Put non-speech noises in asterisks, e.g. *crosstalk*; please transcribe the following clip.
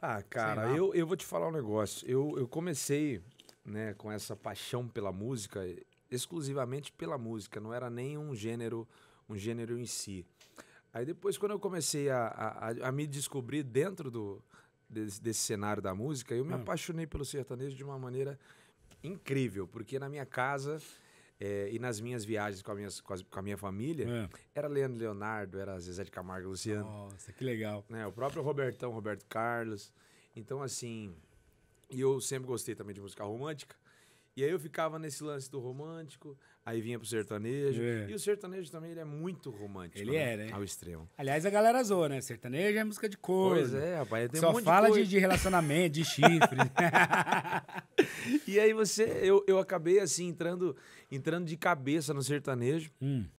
Ah, cara, eu, eu vou te falar um negócio. Eu, eu comecei né, com essa paixão pela música exclusivamente pela música, não era nem um gênero, um gênero em si. Aí depois, quando eu comecei a, a, a me descobrir dentro do, desse, desse, cenário da música, eu me ah. apaixonei pelo sertanejo de uma maneira incrível, porque na minha casa é, e nas minhas viagens com a minha, com a, com a minha família, é. era Leandro Leonardo, era Zezé de Camargo Luciano. Nossa, que legal. Né? O próprio Robertão, Roberto Carlos. Então, assim. E eu sempre gostei também de música romântica. E aí eu ficava nesse lance do romântico, aí vinha pro sertanejo. É. E o sertanejo também ele é muito romântico. Ele né? é, né? Ao extremo. Aliás, a galera zoa, né? Sertanejo é música de cor. Pois é, rapaz. Tem Só um monte fala de, de, de relacionamento, de chifre. *laughs* e aí você, eu, eu acabei assim, entrando, entrando de cabeça no sertanejo. Hum.